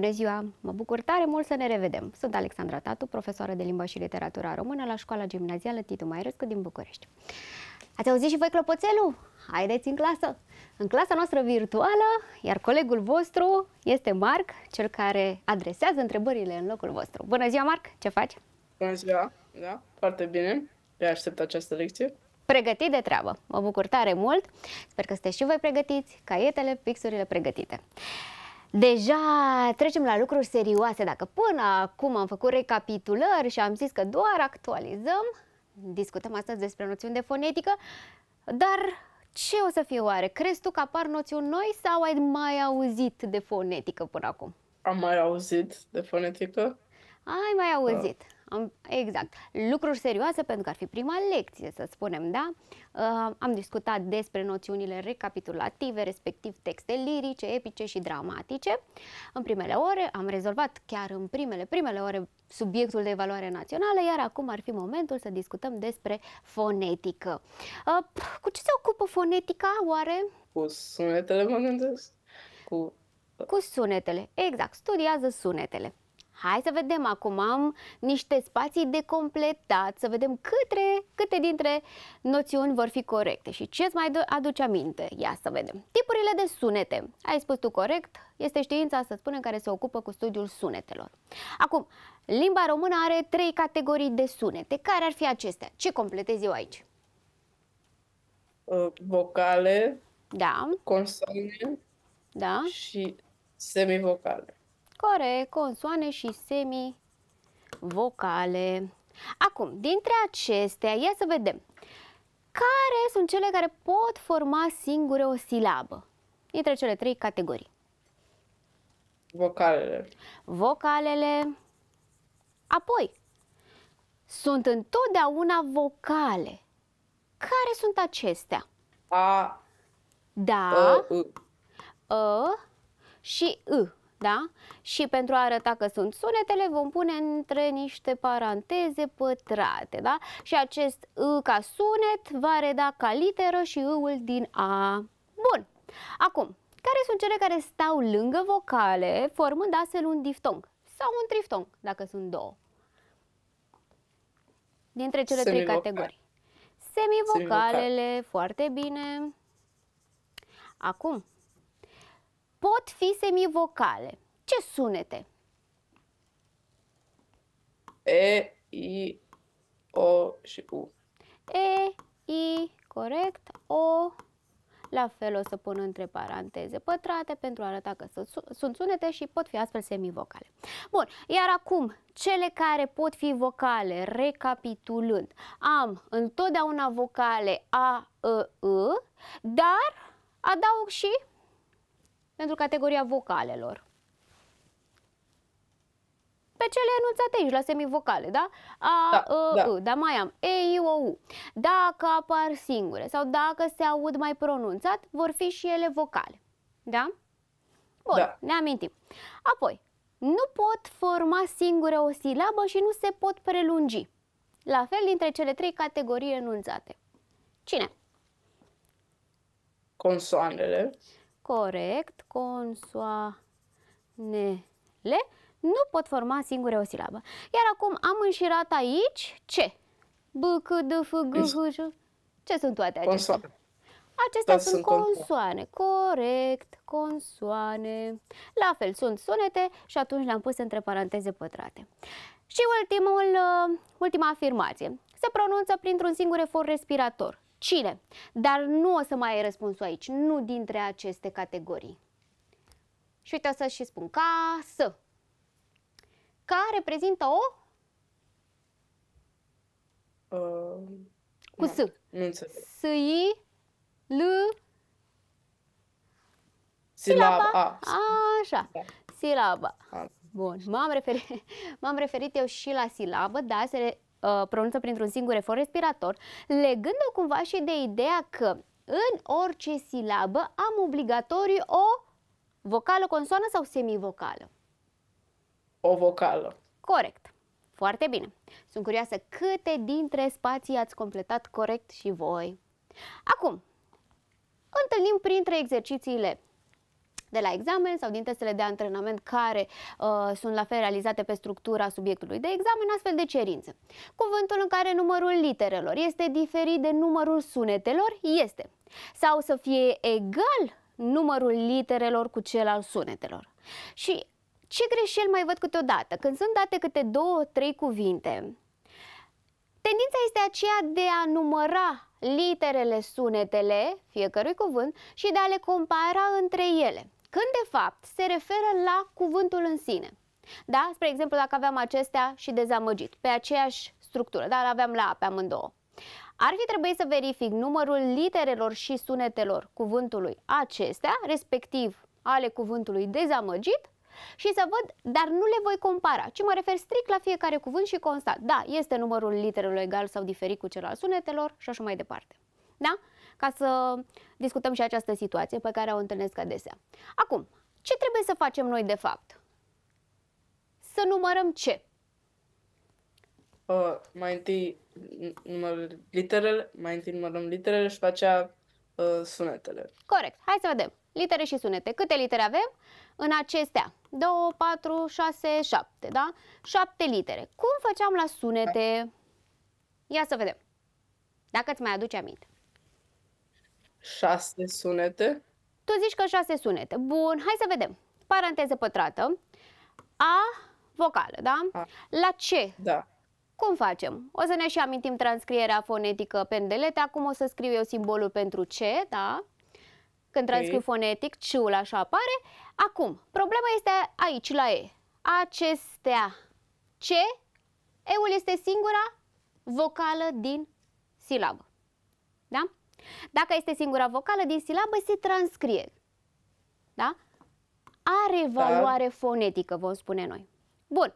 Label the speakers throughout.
Speaker 1: Bună ziua! Mă bucur tare mult să ne revedem! Sunt Alexandra Tatu, profesoară de limba și literatura română la școala gimnazială Titu Mairescu din București. Ați auzit și voi clopoțelul? Haideți în clasă! În clasa noastră virtuală, iar colegul vostru este Marc, cel care adresează întrebările în locul vostru. Bună ziua, Marc! Ce faci? Bună ziua! Da, foarte bine!
Speaker 2: Pe aștept această lecție
Speaker 1: pregătit de treabă. Mă bucur tare mult, sper că sunteți și voi pregătiți, caietele, pixurile pregătite. Deja trecem la lucruri serioase. Dacă până acum am făcut recapitulări și am zis că doar actualizăm, discutăm astăzi despre noțiuni de fonetică, dar ce o să fie oare? Crezi tu că apar noțiuni noi sau ai mai auzit de fonetică până acum? Am mai
Speaker 2: auzit de
Speaker 1: fonetică. Ai mai da. auzit. Da. Exact. Lucruri serioase pentru că ar fi prima lecție, să spunem, da? Uh, am discutat despre noțiunile recapitulative, respectiv texte lirice, epice și dramatice. În primele ore am rezolvat chiar în primele, primele ore subiectul de evaluare națională, iar acum ar fi momentul să discutăm despre fonetică. Uh, cu ce se ocupă fonetica, oare? Cu sunetele, mă gândesc. Cu... cu sunetele, exact. Studiază sunetele. Hai să vedem, acum am niște spații de completat, să vedem câte, câte dintre noțiuni vor fi corecte și ce îți mai aduce aminte. Ia să vedem. Tipurile de sunete. Ai spus tu corect, este știința, să spunem, care se ocupă cu studiul sunetelor. Acum, limba română are trei categorii de sunete. Care ar fi acestea? Ce completez eu aici?
Speaker 2: Uh, vocale,
Speaker 1: da. consoane da. și semivocale core, consoane și semivocale. Acum, dintre acestea, ia să vedem. Care sunt cele care pot forma singure o silabă? Dintre cele trei categorii. Vocalele. Vocalele. Apoi, sunt întotdeauna vocale. Care sunt acestea? A. Da. A, I. A și I da? Și pentru a arăta că sunt sunetele, vom pune între niște paranteze pătrate, da? Și acest î ca sunet va reda ca literă și I-ul din A. Bun. Acum, care sunt cele care stau lângă vocale, formând astfel un diftong sau un triftong, dacă sunt două? Dintre cele Semivocale. trei categorii. Semivocalele, Semivocale. foarte bine. Acum, pot fi semivocale. Ce sunete? E, I, O și U. E, I, corect, O. La fel o să pun între paranteze pătrate pentru a arăta că sunt sunete și pot fi astfel semivocale. Bun, iar acum cele care pot fi vocale, recapitulând. Am întotdeauna vocale A, E, I, dar adaug și pentru categoria vocalelor. Pe cele enunțate aici, la semivocale, da? A, da, ă, da. Ă, dar mai am E, I, O, U. Dacă apar singure sau dacă se aud mai pronunțat, vor fi și ele vocale, da? Bun, da. ne amintim. Apoi, nu pot forma singure o silabă și nu se pot prelungi. La fel dintre cele trei categorii enunțate. Cine?
Speaker 2: Consoanele
Speaker 1: corect, consoanele, nu pot forma singure o silabă. Iar acum am înșirat aici ce? B, C, D, F, G, H, J. Ce sunt toate acestea? Consoane. Acestea da, sunt consoane. Corect, consoane. La fel, sunt sunete și atunci le-am pus între paranteze pătrate. Și ultimul, uh, ultima afirmație. Se pronunță printr-un singur efort respirator. Cine? Dar nu o să mai ai răspunsul aici, nu dintre aceste categorii. Și uite, o să și spun casă. Ca reprezintă o?
Speaker 2: Uh, Cu S. Nu S,
Speaker 1: I, L,
Speaker 2: Silaba. A.
Speaker 1: Așa. Da. Silaba. Bun. M-am referit, m-am referit eu și la silabă, dar se Uh, pronunță printr-un singur efort respirator, legând-o cumva și de ideea că în orice silabă am obligatoriu o vocală, consoană sau semivocală.
Speaker 2: O vocală.
Speaker 1: Corect. Foarte bine. Sunt curioasă câte dintre spații ați completat corect și voi. Acum, întâlnim printre exercițiile de la examen sau din testele de antrenament care uh, sunt la fel realizate pe structura subiectului de examen, astfel de cerințe. Cuvântul în care numărul literelor este diferit de numărul sunetelor este sau să fie egal numărul literelor cu cel al sunetelor. Și ce greșeli mai văd câteodată? Când sunt date câte două, trei cuvinte, tendința este aceea de a număra literele, sunetele fiecărui cuvânt și de a le compara între ele când de fapt se referă la cuvântul în sine. Da? Spre exemplu, dacă aveam acestea și dezamăgit, pe aceeași structură, dar aveam la pe amândouă. Ar fi trebuit să verific numărul literelor și sunetelor cuvântului acestea, respectiv ale cuvântului dezamăgit, și să văd, dar nu le voi compara, ci mă refer strict la fiecare cuvânt și constat. Da, este numărul literelor egal sau diferit cu cel al sunetelor și așa mai departe. Da? ca să discutăm și această situație pe care o întâlnesc adesea. Acum, ce trebuie să facem noi de fapt? Să numărăm ce?
Speaker 2: Uh, mai întâi număr literele, mai întâi numărăm literele și facea uh, sunetele.
Speaker 1: Corect. Hai să vedem. Litere și sunete. Câte litere avem? În acestea. 2, 4, 6, 7, da? 7 litere. Cum făceam la sunete? Ia să vedem. Dacă îți mai aduce aminte. Șase sunete? Tu zici că șase sunete. Bun, hai să vedem. Paranteză pătrată. A vocală, da? A. La ce? Da. Cum facem? O să ne și amintim transcrierea fonetică pendelete. Acum o să scriu eu simbolul pentru ce, da? Când transcriu okay. fonetic, ciul așa apare. Acum, problema este aici, la E. Acestea. Ce? E-ul este singura vocală din silabă. Dacă este singura vocală din silabă, se transcrie. Da? Are da. valoare da. fonetică, vom spune noi. Bun.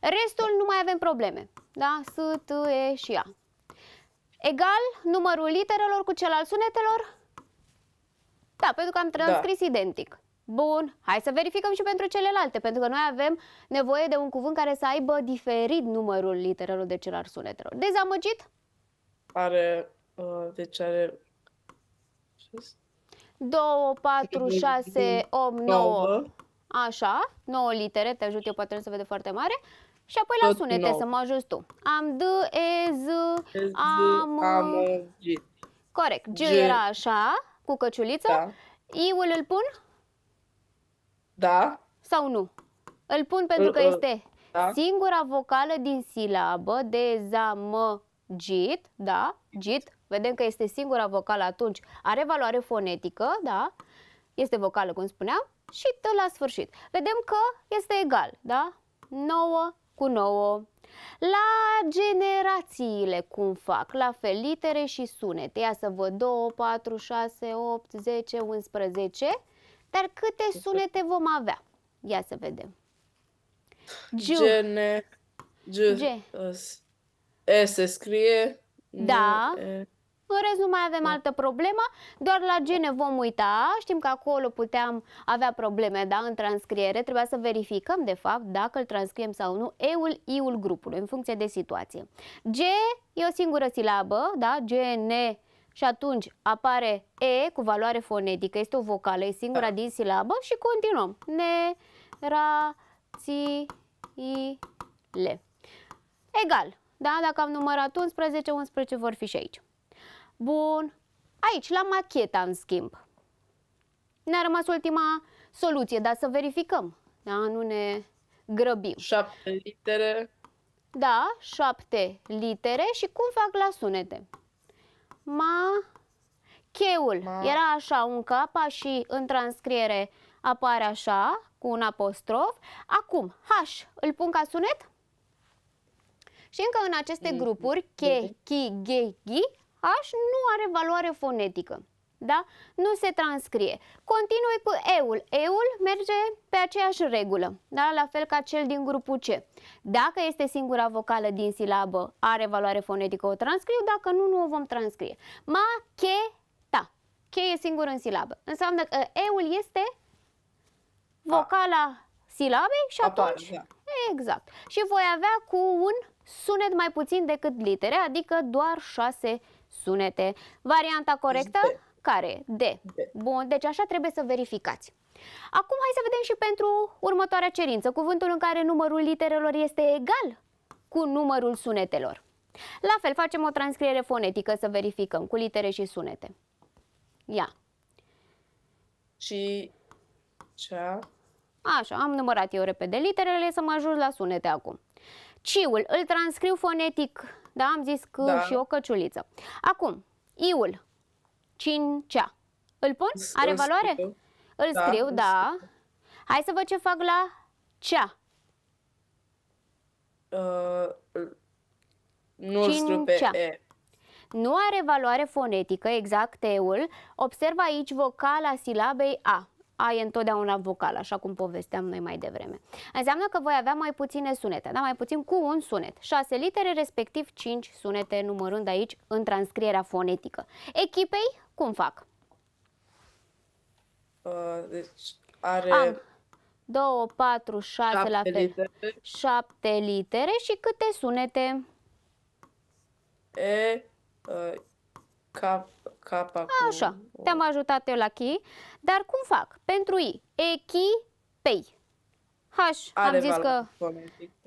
Speaker 1: Restul nu mai avem probleme. Da? S, T, E și A. Egal numărul literelor cu cel al sunetelor? Da, pentru că am da. transcris da. identic. Bun, hai să verificăm și pentru celelalte, pentru că noi avem nevoie de un cuvânt care să aibă diferit numărul literelor de cel al sunetelor. Dezamăgit?
Speaker 2: Are, uh, deci are 2,
Speaker 1: 4, 6, 8, 9. Așa, 9 litere, te ajut eu poate nu se vede foarte mare. Și apoi la sunete să mă ajut tu. Am D, E, Z, am... G. Corect. G, era așa, cu căciuliță. Da. I-ul îl pun? Da. Sau nu? Îl pun pentru că este da. singura vocală din silabă, dezamăgit, da, git, vedem că este singura vocală atunci, are valoare fonetică, da? Este vocală, cum spuneam, și tă la sfârșit. Vedem că este egal, da? 9 cu 9. La generațiile cum fac, la fel, litere și sunete. Ia să văd 2, 4, 6, 8, 10, 11. Dar câte sunete vom avea? Ia să vedem. G. Gene. G. G. S S se scrie. Da. E. În rest, nu mai avem da. altă problemă, doar la gene vom uita. Știm că acolo puteam avea probleme da, în transcriere. Trebuia să verificăm, de fapt, dacă îl transcriem sau nu, E-ul, I-ul, grupului, în funcție de situație. G e o singură silabă, da? G, N, și atunci apare E cu valoare fonetică, este o vocală, e singura da. din silabă și continuăm. Ne, ra, ți, i, le. Egal. Da? Dacă am numărat 11, 11 vor fi și aici. Bun. Aici, la macheta, în schimb. Ne-a rămas ultima soluție, dar să verificăm. Da? Nu ne grăbim. Șapte litere. Da, șapte litere. Și cum fac la sunete? Ma... Cheul Ma. era așa, un capa și în transcriere apare așa, cu un apostrof. Acum, H, îl pun ca sunet? Și încă în aceste grupuri, che, chi, ghe, ghi, aș nu are valoare fonetică. Da? Nu se transcrie. Continui cu eul. Eul merge pe aceeași regulă, da? la fel ca cel din grupul C. Dacă este singura vocală din silabă, are valoare fonetică, o transcriu, dacă nu, nu o vom transcrie. Ma, che, ta. Che e singur în silabă. Înseamnă că eul este vocala silabei și atunci... da. Exact. Și voi avea cu un sunet mai puțin decât litere, adică doar șase sunete. Varianta corectă? D. Care? D. D. Bun, deci așa trebuie să verificați. Acum hai să vedem și pentru următoarea cerință, cuvântul în care numărul literelor este egal cu numărul sunetelor. La fel, facem o transcriere fonetică să verificăm cu litere și sunete. Ia. Și cea... Așa, am numărat eu repede literele să mă ajung la sunete acum. Ciul îl transcriu fonetic, da? Am zis că da. și o căciuliță. Acum, iul, cincea. Îl pun? Are valoare? Îl da, scriu, da. Hai să văd ce fac la cea.
Speaker 2: Uh, nu pe e.
Speaker 1: Nu are valoare fonetică, exact eul. Observ aici vocala silabei A ai întotdeauna vocal, așa cum povesteam noi mai devreme. Înseamnă că voi avea mai puține sunete, da? mai puțin cu un sunet. 6 litere, respectiv 5 sunete, numărând aici în transcrierea fonetică. Echipei, cum fac?
Speaker 2: Uh, deci are... Am
Speaker 1: 2, 4, 6 la fel. Litere. 7 litere și câte sunete?
Speaker 2: E, uh, capa cu... Așa, te-am
Speaker 1: oh. ajutat eu la chi, dar cum fac? Pentru i, echi, pei. H, are am zis că...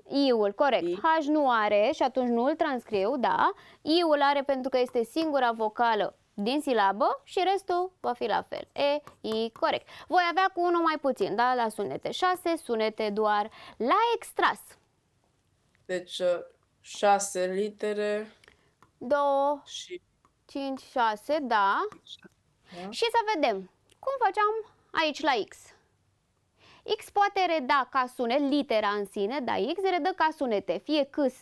Speaker 1: Iul, corect. I. H nu are și atunci nu îl transcriu, da. Iul are pentru că este singura vocală din silabă și restul va fi la fel. E, I, corect. Voi avea cu unul mai puțin, da? La sunete 6, sunete doar la extras.
Speaker 2: Deci 6 uh, litere.
Speaker 1: 2 și 5, 6, da. da. Și să vedem cum făceam aici la X. X poate reda ca sunet, litera în sine, da, X redă ca sunete, fie câs,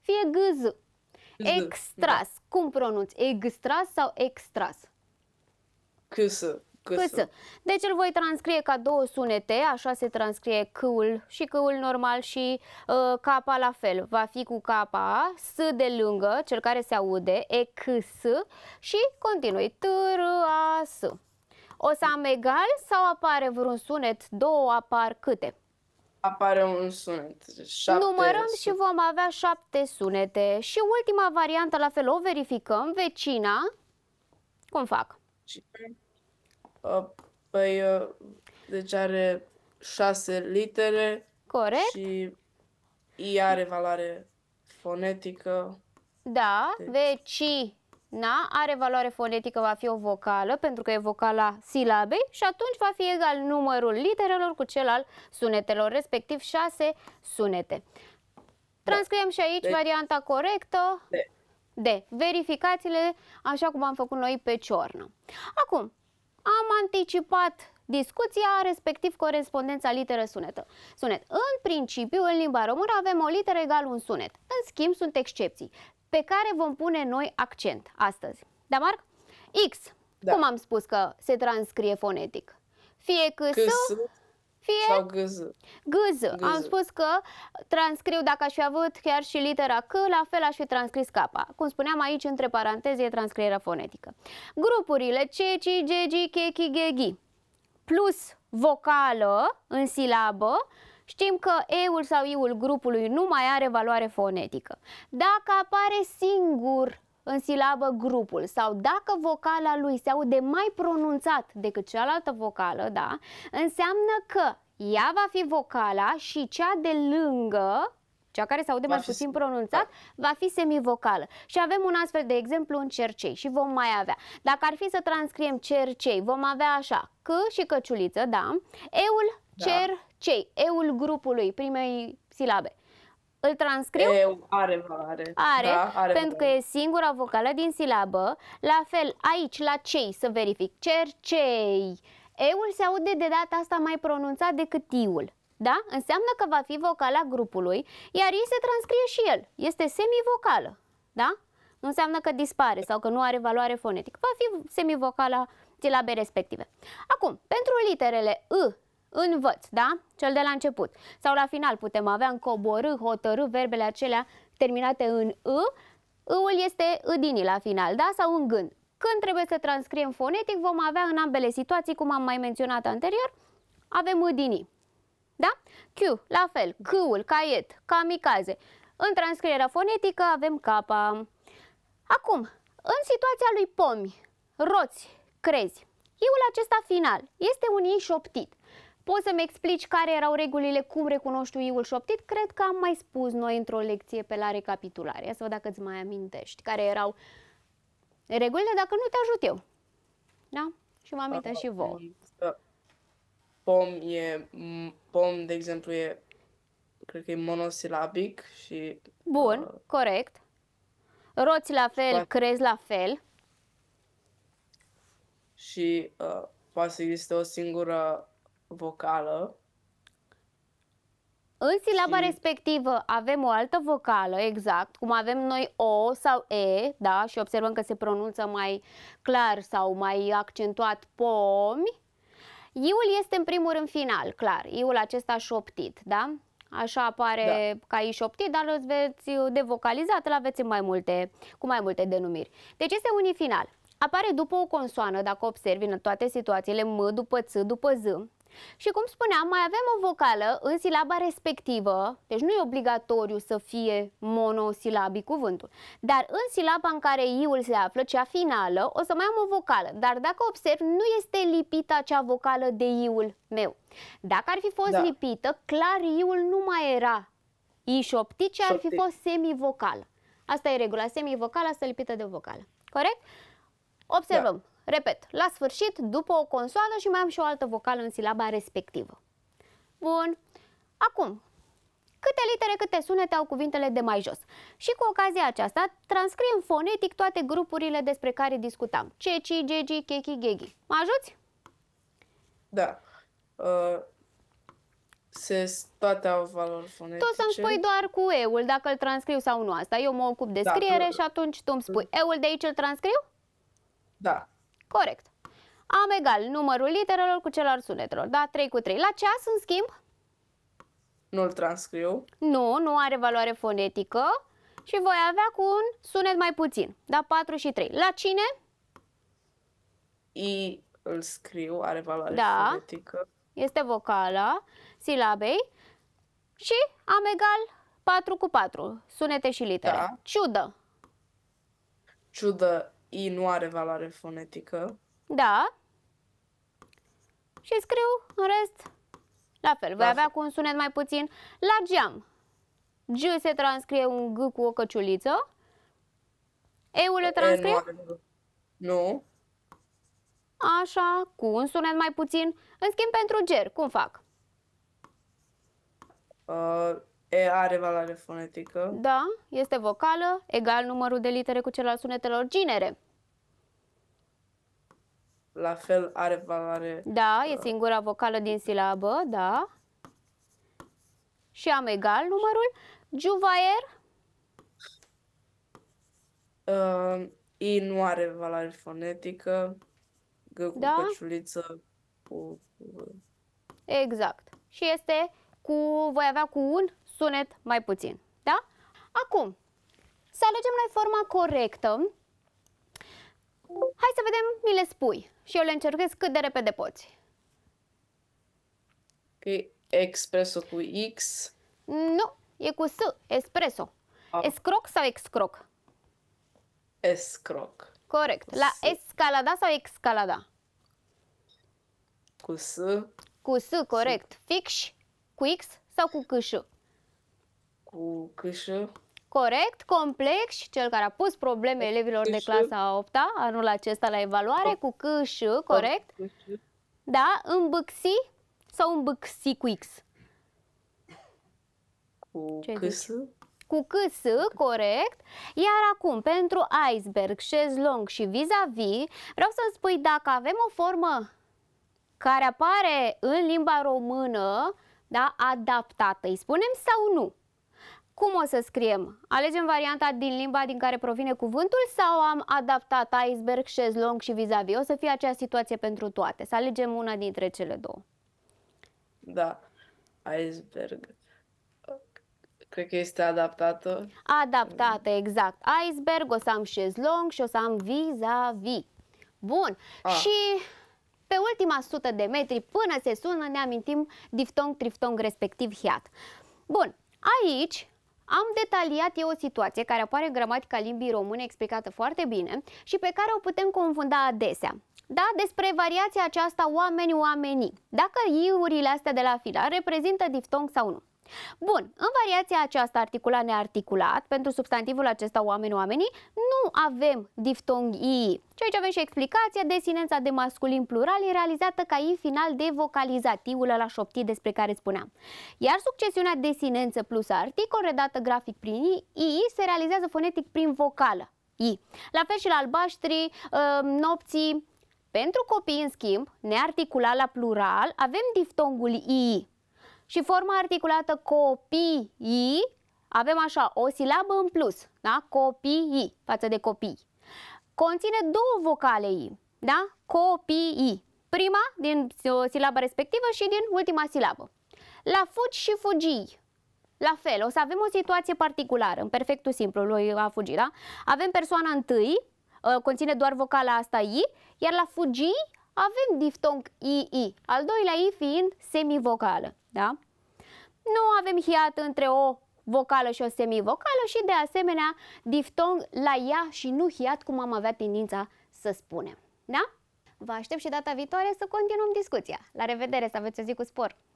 Speaker 1: fie gâz. Extras. Da. Cum pronunți? Extras sau extras? Câs. Căsă. Deci îl voi transcrie ca două sunete, așa se transcrie câul și câul normal și uh, capa la fel. Va fi cu capa, s de lângă, cel care se aude, e c, s și continui, t, r, a, s. O să am egal sau apare vreun sunet? Două apar câte? apare
Speaker 2: un sunet. Șapte Numărăm sunete. și
Speaker 1: vom avea șapte sunete. Și ultima variantă, la fel, o verificăm. Vecina, cum fac? Cine?
Speaker 2: Uh, păi, uh, deci are 6 litere. Corect. Și I are valoare fonetică.
Speaker 1: Da, deci. veci. Na are valoare fonetică, va fi o vocală, pentru că e vocala silabei și atunci va fi egal numărul literelor cu cel al sunetelor, respectiv 6 sunete. Transcriem da. și aici de. Deci- varianta corectă. De. de. Verificațiile așa cum am făcut noi pe ciornă. Acum, am anticipat discuția, respectiv corespondența literă-sunetă. Sunet. În principiu, în limba română avem o literă egal un sunet. În schimb, sunt excepții pe care vom pune noi accent astăzi. Da, Marc? X. Da. Cum am spus că se transcrie fonetic? Fie că, că fie Sau gâză. gâză. Gâză. Am spus că transcriu, dacă aș fi avut chiar și litera C, la fel aș fi transcris capa. Cum spuneam aici, între paranteze, e transcrierea fonetică. Grupurile C, C, G, G, K, K, G, G. Plus vocală în silabă, Știm că E-ul sau I-ul grupului nu mai are valoare fonetică. Dacă apare singur în silabă grupul sau dacă vocala lui se aude mai pronunțat decât cealaltă vocală, da, înseamnă că ea va fi vocala și cea de lângă cea care se aude mai puțin pronunțat, va fi semivocală. Și avem un astfel de exemplu în cercei și vom mai avea. Dacă ar fi să transcriem cercei, vom avea așa, C și căciuliță, da, eul da. cercei, eul grupului primei silabe. Îl transcriu? E,
Speaker 2: are, are. Are, da, are pentru că e
Speaker 1: singura vocală din silabă. La fel, aici, la cei, să verific. Cercei. Eul se aude de data asta mai pronunțat decât iul. Da? Înseamnă că va fi vocala grupului, iar ei se transcrie și el. Este semivocală. Da? Nu înseamnă că dispare sau că nu are valoare fonetică. Va fi semivocala silabe respective. Acum, pentru literele I, învăț, da? Cel de la început. Sau la final putem avea în coborâ, hotărâ, verbele acelea terminate în î, ă. îul este îdinii la final, da? Sau în gând. Când trebuie să transcriem fonetic, vom avea în ambele situații, cum am mai menționat anterior, avem îdinii. Da? Q, la fel, q-ul, caiet, kamikaze. În transcrierea fonetică avem capa. Acum, în situația lui pomi, roți, crezi, iul acesta final este un șoptit. Poți să-mi explici care erau regulile, cum recunoști uiul șoptit? Cred că am mai spus noi într-o lecție pe la recapitulare. Ia să văd dacă îți mai amintești care erau regulile, dacă nu te ajut eu. Da? Și mă am și vouă.
Speaker 2: Da. Pom e, pom, de exemplu, e, cred că e monosilabic și...
Speaker 1: Bun, uh, corect. Roți la fel, poate... crezi la fel.
Speaker 2: Și uh, poate să existe o singură vocală.
Speaker 1: În silaba și... respectivă avem o altă vocală, exact, cum avem noi O sau E, da, și observăm că se pronunță mai clar sau mai accentuat pomi. Iul este în primul rând final, clar, iul acesta șoptit, da? Așa apare da. ca i șoptit, dar îl veți devocalizat, îl aveți mai multe, cu mai multe denumiri. Deci este unifinal. Apare după o consoană, dacă observi în toate situațiile, M după ț, după Z, și cum spuneam, mai avem o vocală în silaba respectivă, deci nu e obligatoriu să fie monosilabic cuvântul, dar în silaba în care iul se află, cea finală, o să mai am o vocală, dar dacă observ, nu este lipită acea vocală de iul meu. Dacă ar fi fost da. lipită, clar iul nu mai era i șoptice, ar fi fost semivocală. Asta e regula, semivocală, asta lipită de vocală. Corect? Observăm. Da. Repet, la sfârșit, după o consoană și mai am și o altă vocală în silaba respectivă. Bun. Acum, câte litere, câte sunete au cuvintele de mai jos. Și cu ocazia aceasta transcriem fonetic toate grupurile despre care discutam. Ceci, gegi, chechi, gegi. Mă ajuți?
Speaker 2: Da. Uh, se toate au valori fonetice. Tu să-mi spui doar
Speaker 1: cu eul, dacă îl transcriu sau nu asta. Eu mă ocup de da, scriere da. și atunci tu îmi spui. Mm. Eul de aici îl transcriu? Da. Corect. Am egal numărul literelor cu cel al sunetelor, da? 3 cu 3. La ceas, în schimb?
Speaker 2: Nu-l transcriu.
Speaker 1: Nu, nu are valoare fonetică și voi avea cu un sunet mai puțin, da? 4 și 3. La cine?
Speaker 2: I îl scriu, are valoare da. fonetică.
Speaker 1: Este vocala silabei și am egal 4 cu 4, sunete și litere. Da. Ciudă.
Speaker 2: Ciudă I nu are valoare fonetică.
Speaker 1: Da. Și scriu, în rest, la fel. Voi da. avea cu un sunet mai puțin. La geam. G se transcrie un G cu o căciuliță. Eul transcrie? E, nu, nu. Așa, cu un sunet mai puțin. În schimb, pentru ger, cum fac?
Speaker 2: Uh, E are valoare fonetică.
Speaker 1: Da, este vocală, egal numărul de litere cu cel al sunetelor ginere.
Speaker 2: La fel are valoare... Da, uh, e singura
Speaker 1: vocală din silabă, da. Și am egal numărul. Juvaier?
Speaker 2: Uh, I nu are valoare fonetică. G cu da? căciuliță. Cu...
Speaker 1: Exact. Și este cu... Voi avea cu un sunet mai puțin. Da? Acum, să alegem noi forma corectă. Hai să vedem, mi le spui și eu le încercez cât de repede poți. E expreso cu X? Nu, e cu S, espresso. Ah. Escroc sau excroc? Escroc. Corect. La escalada sau excalada? Cu S. Cu S, corect. S. Fix, cu X sau cu CȘ?
Speaker 2: cu câșă.
Speaker 1: Corect, complex și cel care a pus probleme elevilor de clasa 8 -a, anul acesta la evaluare, cu câșă, corect? Da, îmbâxi sau îmbâxi cu X? Cu Ce Cu câs, corect. Iar acum, pentru iceberg, șezlong și vis-a-vis, -vis, vreau să spui dacă avem o formă care apare în limba română, da, adaptată, îi spunem sau nu? Cum o să scriem? Alegem varianta din limba din care provine cuvântul sau am adaptat iceberg, șezlong și vis-a-vis? -vis? O să fie acea situație pentru toate. Să alegem una dintre cele două.
Speaker 2: Da, iceberg. Cred că este adaptată.
Speaker 1: Adaptată, exact. Iceberg, o să am șezlong și o să am vis-a-vis. -vis. Bun. A. Și pe ultima sută de metri, până se sună, ne amintim diftong, triftong, respectiv hiat. Bun. Aici am detaliat eu o situație care apare în gramatica limbii române explicată foarte bine și pe care o putem confunda adesea. Da, despre variația aceasta oameni-oamenii, dacă iurile astea de la final reprezintă diftong sau nu. Bun, în variația aceasta articulat-nearticulat, pentru substantivul acesta oameni-oamenii, nu avem diftong i. Și aici avem și explicația, desinența de masculin plural e realizată ca i final de vocalizativul la șoptit despre care spuneam. Iar succesiunea desinență plus articol, redată grafic prin i, i se realizează fonetic prin vocală. I. La fel și la albaștri, ă, nopții. Pentru copii, în schimb, nearticulat la plural, avem diftongul i. Și forma articulată copii avem așa, o silabă în plus, da? copii, față de copii. Conține două vocale i, da? copii. Prima din silaba respectivă și din ultima silabă. La fugi și fugii. La fel, o să avem o situație particulară, în perfectul simplu lui a fugi, da? Avem persoana întâi, ă, conține doar vocala asta i, iar la fugi avem diftong ii, al doilea i fiind semivocală da? Nu avem hiat între o vocală și o semivocală și de asemenea diftong la ea și nu hiat cum am avea tendința să spunem. Da? Vă aștept și data viitoare să continuăm discuția. La revedere, să aveți o zi cu spor!